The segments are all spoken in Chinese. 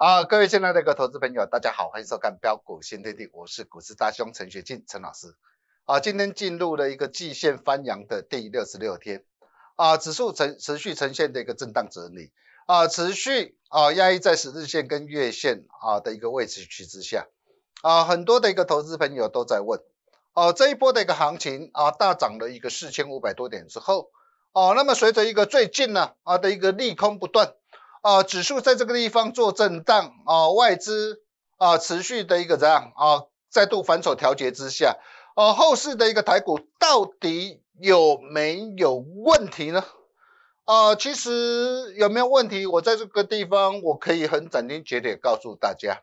啊，各位现在的一个投资朋友，大家好，欢迎收看标股新天地，我是股市大兄陈学进陈老师。啊，今天进入了一个季线翻阳的第六十六天，啊，指数呈持续呈现的一个震荡整理，啊，持续啊压抑在十日线跟月线啊的一个位置区之下，啊，很多的一个投资朋友都在问，哦，这一波的一个行情啊大涨了一个四千五百多点之后，哦，那么随着一个最近呢啊的一个利空不断。啊，指数在这个地方做震荡啊，外资啊持续的一个怎样啊，再度反手调节之下，啊，后市的一个台股到底有没有问题呢？啊，其实有没有问题，我在这个地方我可以很斩钉截铁告诉大家，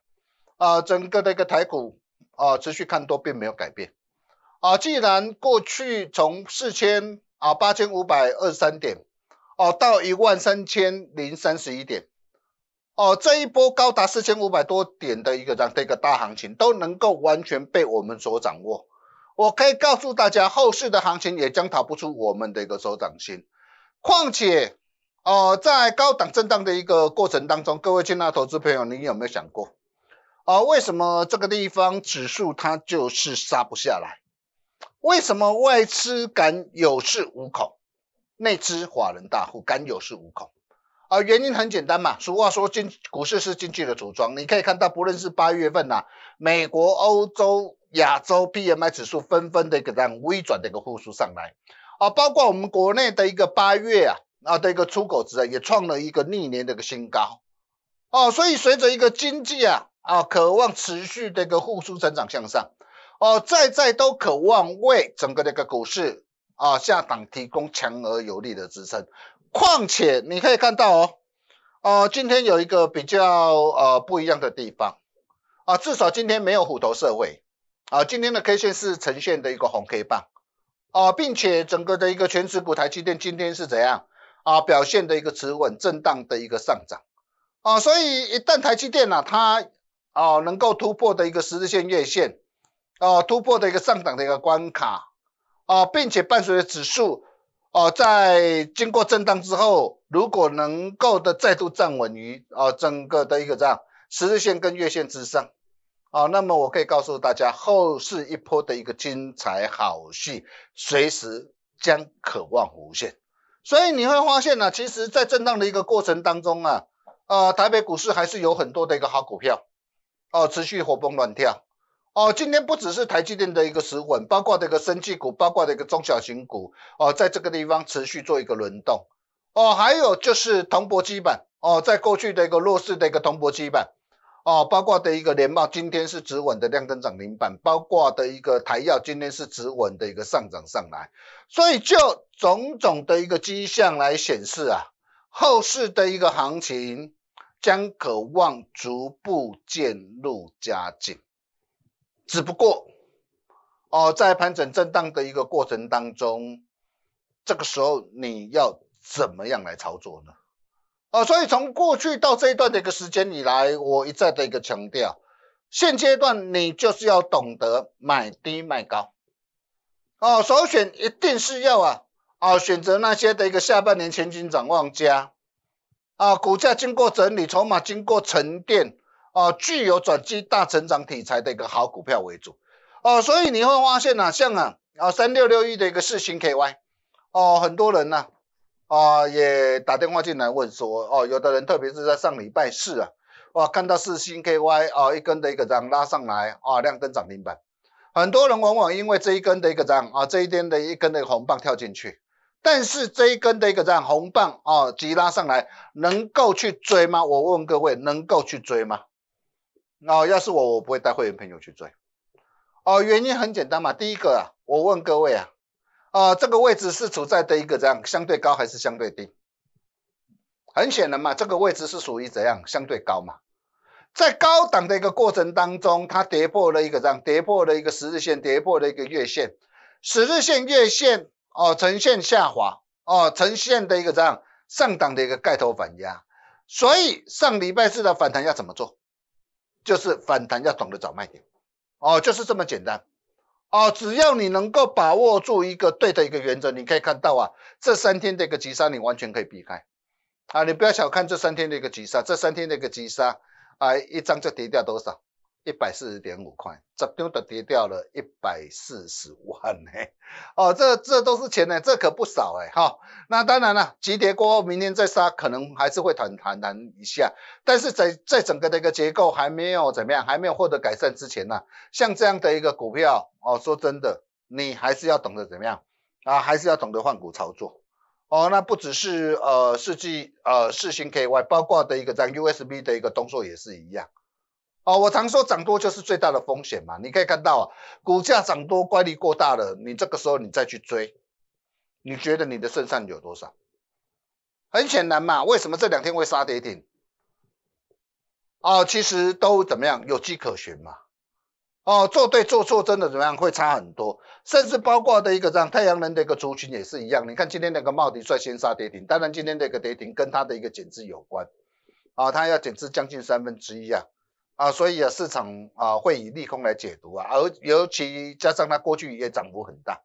啊，整个的一个台股啊持续看多并没有改变，啊，既然过去从四千啊八千五百二十三点。哦，到一万三千零三十一点，哦，这一波高达四千五百多点的一个这样的一个大行情都能够完全被我们所掌握。我可以告诉大家，后市的行情也将逃不出我们的一个手掌心。况且，哦，在高档震荡的一个过程当中，各位亲爱投资朋友，你有没有想过，啊，为什么这个地方指数它就是杀不下来？为什么外资敢有恃无恐？内资华人大户甘有恃无恐啊，原因很简单嘛。俗话说，经股市是经济的组装。你可以看到，不论是八月份啊，美国、欧洲、亚洲 PMI 指数纷纷的一个样微转的一个复苏上来啊，包括我们国内的一个八月啊啊的一个出口值啊，也创了一个历年的一个新高哦，所以随着一个经济啊啊渴望持续的一个复苏增长向上哦，在在都渴望为整个的一个股市。啊，下档提供强而有力的支撑。况且你可以看到哦，呃，今天有一个比较呃不一样的地方，啊，至少今天没有虎头社尾，啊，今天的 K 线是呈现的一个红 K 棒，啊，并且整个的一个全指股台积电今天是怎样啊，表现的一个持稳震荡的一个上涨，啊，所以一旦台积电呢，它啊能够突破的一个十字线月线，啊突破的一个上涨的一个关卡。啊，并且伴随着指数啊，在经过震荡之后，如果能够的再度站稳于啊整个的一个样十日线跟月线之上啊，那么我可以告诉大家，后市一波的一个精彩好戏，随时将可望无限。所以你会发现呢，其实，在震荡的一个过程当中啊，啊，台北股市还是有很多的一个好股票，啊，持续活蹦乱跳。哦，今天不只是台积电的一个死稳，包括这一个升绩股，包括这一个中小型股，哦，在这个地方持续做一个轮动。哦，还有就是铜箔基板，哦，在过去的一个弱势的一个铜箔基板，哦，包括的一个联茂，今天是止稳的量增涨停板，包括的一个台药，今天是止稳的一个上涨上来。所以就种种的一个迹象来显示啊，后市的一个行情将可望逐步渐入佳境。只不过，哦，在盘整震荡的一个过程当中，这个时候你要怎么样来操作呢？啊，所以从过去到这一段的一个时间以来，我一再的一个强调，现阶段你就是要懂得买低卖高，哦，首选一定是要啊，哦，选择那些的一个下半年前景展望佳，啊，股价经过整理，筹码经过沉淀。哦，具有转机大成长题材的一个好股票为主。哦，所以你会发现呢，像啊，啊三六六一的一个四星 KY，哦，很多人呢，啊也打电话进来问说，哦，有的人特别是在上礼拜四啊，哇，看到四星 KY 啊一根的一个涨拉上来啊亮灯涨停板，很多人往往因为这一根的一个涨啊，这一天的一根的个红棒跳进去，但是这一根的一个涨红棒啊急拉上来，能够去追吗？我问各位，能够去追吗？那要是我，我不会带会员朋友去追。哦，原因很简单嘛。第一个啊，我问各位啊，呃，这个位置是处在的一个这样相对高还是相对低？很显然嘛，这个位置是属于怎样相对高嘛？在高档的一个过程当中，它跌破了一个这样跌破了一个十日线，跌破了一个月线，十日线月线哦呈现下滑哦呈现的一个这样上档的一个盖头反压，所以上礼拜四的反弹要怎么做？就是反弹要懂得找卖点，哦，就是这么简单，哦，只要你能够把握住一个对的一个原则，你可以看到啊，这三天的一个急杀你完全可以避开，啊，你不要小看这三天的一个急杀，这三天的一个急杀，啊，一张就跌掉多少。一百四十点五块，直接的跌掉了一百四十万呢。哦，这这都是钱呢，这可不少哎哈。那当然了，急跌过后，明天再杀，可能还是会弹弹弹一下。但是在在整个的一个结构还没有怎么样，还没有获得改善之前呢，像这样的一个股票，哦，说真的，你还是要懂得怎么样啊，还是要懂得换股操作。哦，那不只是呃世纪呃四星 KY 包括的一个像 USB 的一个动作也是一样。哦，我常说涨多就是最大的风险嘛。你可以看到啊，股价涨多乖利过大了，你这个时候你再去追，你觉得你的胜算有多少？很显然嘛，为什么这两天会杀跌停？哦，其实都怎么样，有迹可循嘛。哦，做对做错真的怎么样会差很多，甚至包括的一个让太阳能的一个族群也是一样。你看今天那个茂迪率先杀跌停，当然今天这个跌停跟它的一个减资有关，啊，它要减资将近三分之一啊。啊，所以啊，市场啊会以利空来解读啊，而尤其加上它过去也涨幅很大，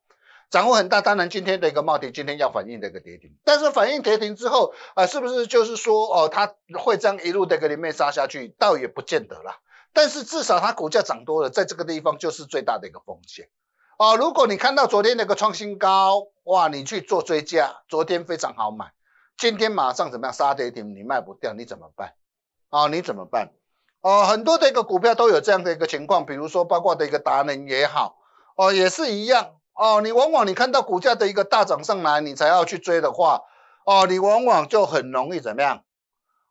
涨幅很大，当然今天的一个冒跌，今天要反映的一个跌停，但是反映跌停之后啊，是不是就是说哦，它会这样一路的给你面杀下去，倒也不见得啦。但是至少它股价涨多了，在这个地方就是最大的一个风险啊。如果你看到昨天那个创新高，哇，你去做追加，昨天非常好买，今天马上怎么样杀跌停，你卖不掉，你怎么办？啊，你怎么办？哦，很多的一个股票都有这样的一个情况，比如说包括的一个达人也好，哦，也是一样。哦，你往往你看到股价的一个大涨上来，你才要去追的话，哦，你往往就很容易怎么样？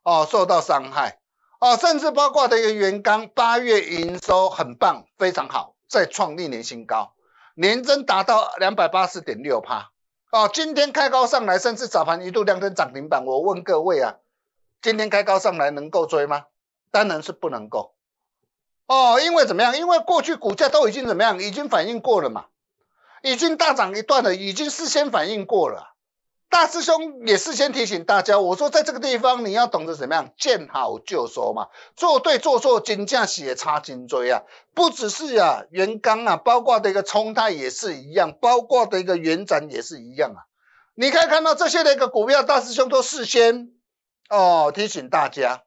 哦，受到伤害。哦，甚至包括的一个元刚，八月营收很棒，非常好，再创历年新高，年增达到两百八十点六帕。哦，今天开高上来，甚至早盘一度亮灯涨停板。我问各位啊，今天开高上来能够追吗？当然是不能够哦，因为怎么样？因为过去股价都已经怎么样，已经反应过了嘛，已经大涨一段了，已经事先反应过了。大师兄也事先提醒大家，我说在这个地方你要懂得怎么样，见好就收嘛，做对做错，金价写差颈椎啊，不只是啊元刚啊，包括的一个冲泰也是一样，包括的一个元展也是一样啊。你可以看到这些的一个股票，大师兄都事先哦提醒大家。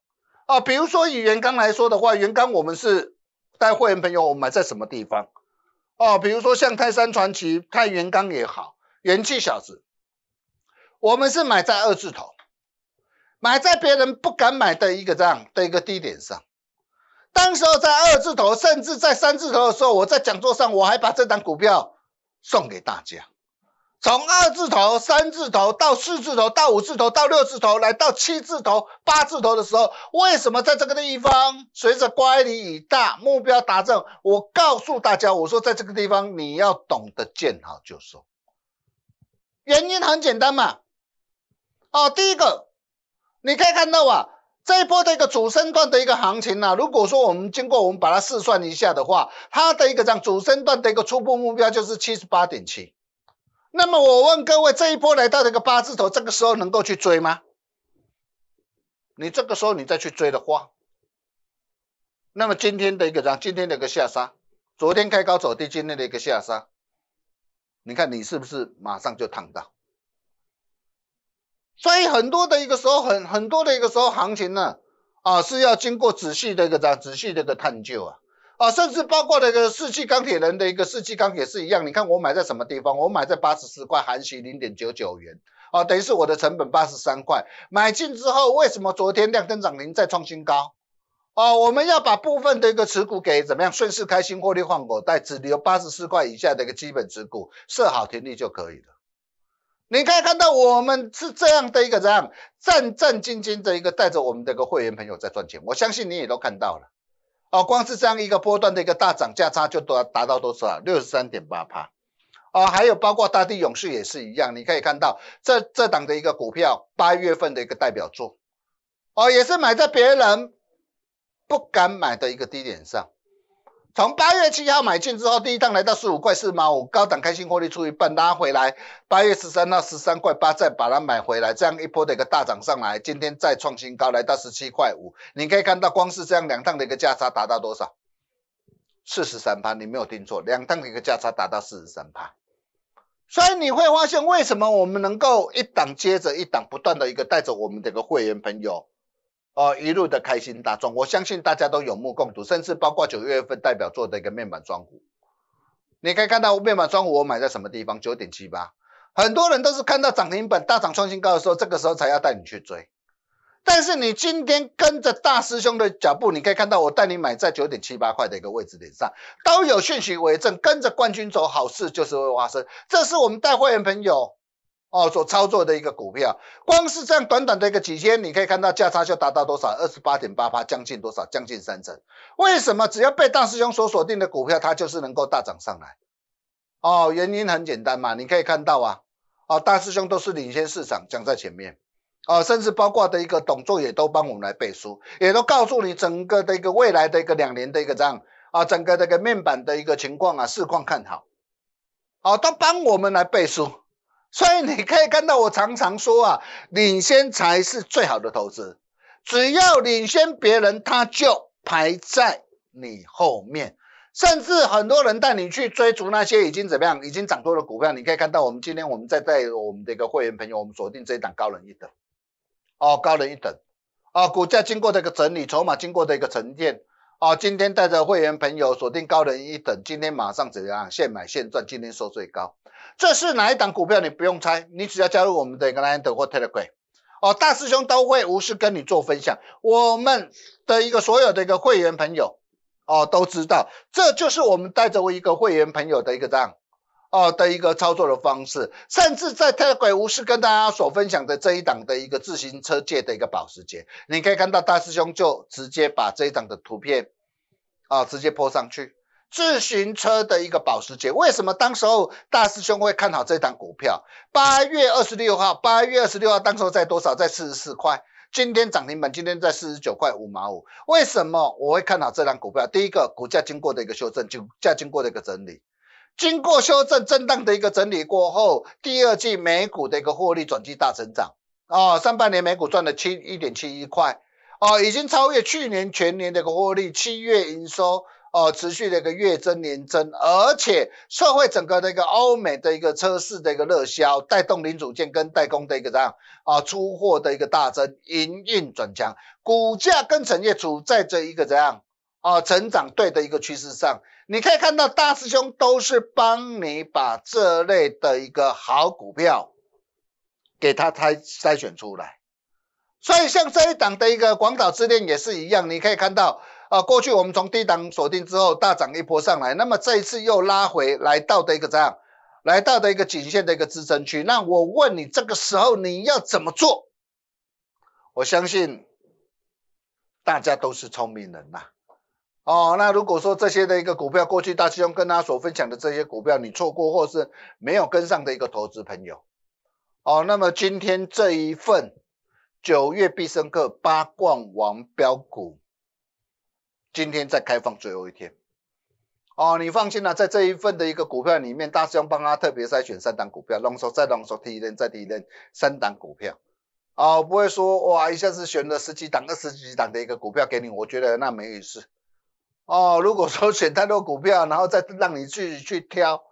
啊，比如说以元刚来说的话，元刚我们是带会员朋友，我们买在什么地方？哦，比如说像泰山传奇、太原钢也好，元气小子，我们是买在二字头，买在别人不敢买的一个这样的一个低点上。当时候在二字头，甚至在三字头的时候，我在讲座上我还把这档股票送给大家。从二字头、三字头到四字头、到五字头、到六字头，来到七字头、八字头的时候，为什么在这个地方随着乖离已大目标达成？我告诉大家，我说在这个地方你要懂得见好就收，原因很简单嘛。哦，第一个你可以看到啊，这一波的一个主升段的一个行情呢，如果说我们经过我们把它试算一下的话，它的一个这样主升段的一个初步目标就是七十八点七。那么我问各位，这一波来到这个八字头，这个时候能够去追吗？你这个时候你再去追的话，那么今天的一个涨，今天的一个下杀，昨天开高走低，今天的一个下杀，你看你是不是马上就躺到？所以很多的一个时候，很很多的一个时候行情呢，啊是要经过仔细的一个涨，仔细的一个探究啊。啊，甚至包括那个世纪钢铁人的一个世纪钢铁是一样，你看我买在什么地方？我买在八十四块，含息零点九九元，啊，等于是我的成本八十三块，买进之后为什么昨天量增涨停再创新高？啊，我们要把部分的一个持股给怎么样顺势开心获利换股，带只留八十四块以下的一个基本持股，设好停利就可以了。你可以看到我们是这样的一个样，战战兢兢的一个带着我们的一个会员朋友在赚钱，我相信你也都看到了。哦，光是这样一个波段的一个大涨价差就多达到多少？六十三点八帕。哦，还有包括大地勇士也是一样，你可以看到这这档的一个股票八月份的一个代表作，哦，也是买在别人不敢买的一个低点上。从八月七号买进之后，第一趟来到十五块四毛五，高档开心获利出一半拉回来，八月十三到十三块八再把它买回来，这样一波的一个大涨上来，今天再创新高来到十七块五，你可以看到光是这样两趟的一个价差达到多少，四十三趴，你没有听错，两趟的一个价差达到四十三趴，所以你会发现为什么我们能够一档接着一档不断的一个带着我们的一个会员朋友。哦，一路的开心大装，我相信大家都有目共睹，甚至包括九月份代表做的一个面板装股，你可以看到面板装股我买在什么地方，九点七八，很多人都是看到涨停板大涨创新高的时候，这个时候才要带你去追，但是你今天跟着大师兄的脚步，你可以看到我带你买在九点七八块的一个位置点上，都有讯息为证，跟着冠军走，好事就是会发生，这是我们带会员朋友。哦，所操作的一个股票，光是这样短短的一个几天，你可以看到价差就达到多少，二十八点八八，将近多少，将近三成。为什么只要被大师兄所锁定的股票，它就是能够大涨上来？哦，原因很简单嘛，你可以看到啊，哦，大师兄都是领先市场，讲在前面，哦，甚至包括的一个董座也都帮我们来背书，也都告诉你整个的一个未来的一个两年的一个这样，啊，整个这个面板的一个情况啊，市况看好，好，都帮我们来背书。所以你可以看到，我常常说啊，领先才是最好的投资。只要领先别人，他就排在你后面。甚至很多人带你去追逐那些已经怎么样、已经涨多的股票。你可以看到，我们今天我们在带我们的一个会员朋友，我们锁定这一档高人一等。哦，高人一等啊，股价经过这个整理，筹码经过的一个沉淀。哦，今天带着会员朋友锁定高人一等，今天马上怎样现买现赚，今天收最高。这是哪一档股票？你不用猜，你只要加入我们的一个南洋等或特勒贵哦，大师兄都会无私跟你做分享。我们的一个所有的一个会员朋友哦都知道，这就是我们带着一个会员朋友的一个账。哦的一个操作的方式，甚至在泰鬼无视跟大家所分享的这一档的一个自行车界的一个保时捷，你可以看到大师兄就直接把这一档的图片啊直接泼上去，自行车的一个保时捷，为什么当时候大师兄会看好这档股票？八月二十六号，八月二十六号当时候在多少？在四十四块，今天涨停板，今天在四十九块五毛五。为什么我会看好这档股票？第一个，股价经过的一个修正，股价经过的一个整理。经过修正震荡的一个整理过后，第二季美股的一个获利转机大成长。哦，上半年美股赚了七一点七一块，哦，已经超越去年全年的一个获利。七月营收哦，持续的一个月增年增，而且社会整个一个欧美的一个车市的一个热销，带动零组件跟代工的一个这样啊出货的一个大增，营运转强，股价跟成业主在这一个怎样。哦，成长对的一个趋势上，你可以看到大师兄都是帮你把这类的一个好股票，给他筛筛选出来。所以像这一档的一个广岛之恋也是一样，你可以看到啊，过去我们从低档锁定之后大涨一波上来，那么这一次又拉回来到的一个这样，来到的一个颈线的一个支撑区。那我问你，这个时候你要怎么做？我相信大家都是聪明人呐。哦，那如果说这些的一个股票，过去大兄跟他所分享的这些股票，你错过或是没有跟上的一个投资朋友，哦，那么今天这一份九月必胜客八冠王标股，今天再开放最后一天，哦，你放心啦，在这一份的一个股票里面，大兄帮他特别筛选三档股票，浓缩再浓缩，第一任再第一任，三档股票，哦，不会说哇一下子选了十几档、二十几档的一个股票给你，我觉得那没意思。哦，如果说选太多股票，然后再让你自己去挑，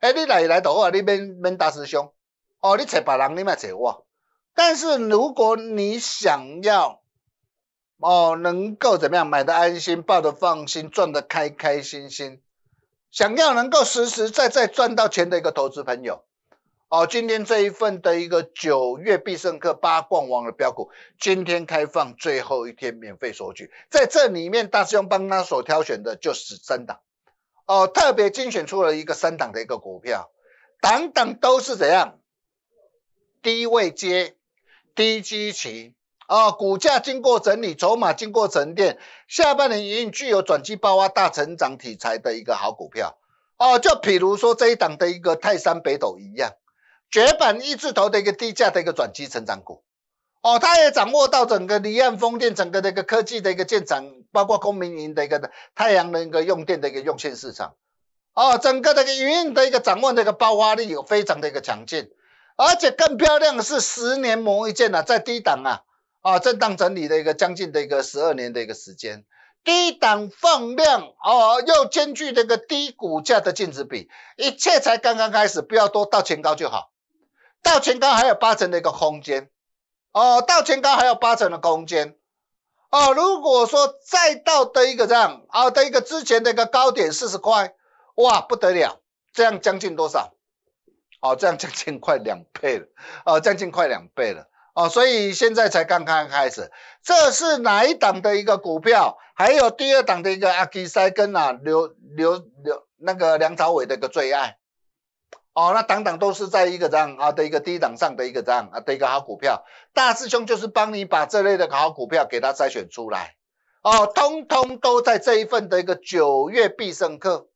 哎，你来来都好，你免免大师兄，哦，你找别人你咪找我。但是如果你想要，哦，能够怎么样买的安心，抱的放心，赚的开开心心，想要能够实实在在赚到钱的一个投资朋友。哦，今天这一份的一个九月必胜客八冠王的标股，今天开放最后一天免费索取。在这里面，大师兄帮他所挑选的就是三档，哦，特别精选出了一个三档的一个股票，档档都是怎样，低位接，低基情，哦，股价经过整理，筹码经过沉淀，下半年已隐具有转机爆发大成长题材的一个好股票，哦，就比如说这一档的一个泰山北斗一样。绝版一字头的一个低价的一个转机成长股，哦，他也掌握到整个离岸风电整个的一个科技的一个建厂，包括公民营的一个太阳能一个用电的一个用线市场，哦，整个的一个营运的一个掌握的一个爆发力有非常的一个强劲，而且更漂亮的是十年磨一剑啊，在低档啊，啊，震荡整理的一个将近的一个十二年的一个时间，低档放量哦，又兼具这个低股价的净值比，一切才刚刚开始，不要多到前高就好。到前高还有八成的一个空间，哦，到前高还有八成的空间，哦，如果说再倒的一个这样，哦，倒一个之前的一个高点四十块，哇，不得了，这样将近多少？哦，这样将近快两倍了，哦，将近快两倍了，哦，所以现在才刚刚开始，这是哪一档的一个股票？还有第二档的一个阿基塞根啊，刘刘刘那个梁朝伟的一个最爱。哦，那等等都是在一个这样啊的一个低档上的一个这样啊的一个好股票，大师兄就是帮你把这类的好股票给它筛选出来，哦，通通都在这一份的一个九月必胜客，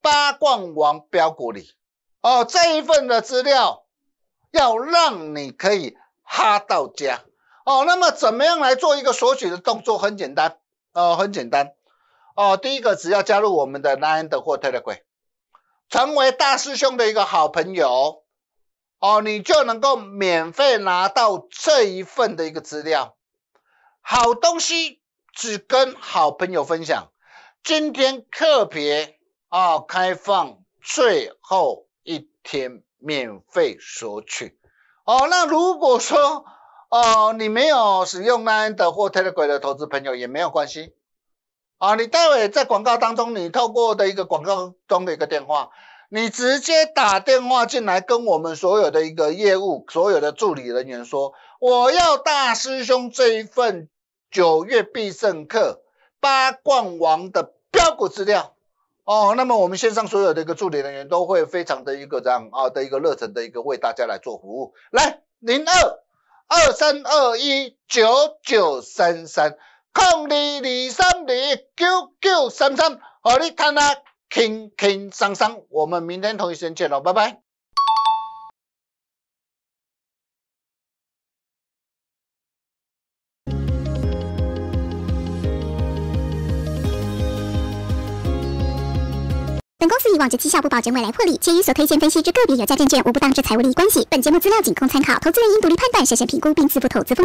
八冠王标股里，哦，这一份的资料要让你可以哈到家，哦，那么怎么样来做一个索取的动作？很简单，哦，很简单，哦，第一个只要加入我们的南安德霍特的会。成为大师兄的一个好朋友，哦，你就能够免费拿到这一份的一个资料。好东西只跟好朋友分享，今天特别啊开放最后一天免费索取。哦，那如果说哦你没有使用曼恩德或泰勒鬼的投资朋友也没有关系。啊，你待会在广告当中，你透过的一个广告中的一个电话，你直接打电话进来，跟我们所有的一个业务，所有的助理人员说，我要大师兄这一份九月必胜客八冠王的标股资料。哦，那么我们线上所有的一个助理人员都会非常的一个这样啊的一个热忱的一个为大家来做服务。来，零二二三二一九九三三。空二二三二九九三三，和你谈啊，轻轻松松。我们明天同一时间见喽，拜拜。本公司以往资绩效不保证未来获利，且于所推荐分析之个别有价证券无不当之财务利益关系。本节目资料仅供参考，投资人应独立判断，审慎评估并自负投资风险。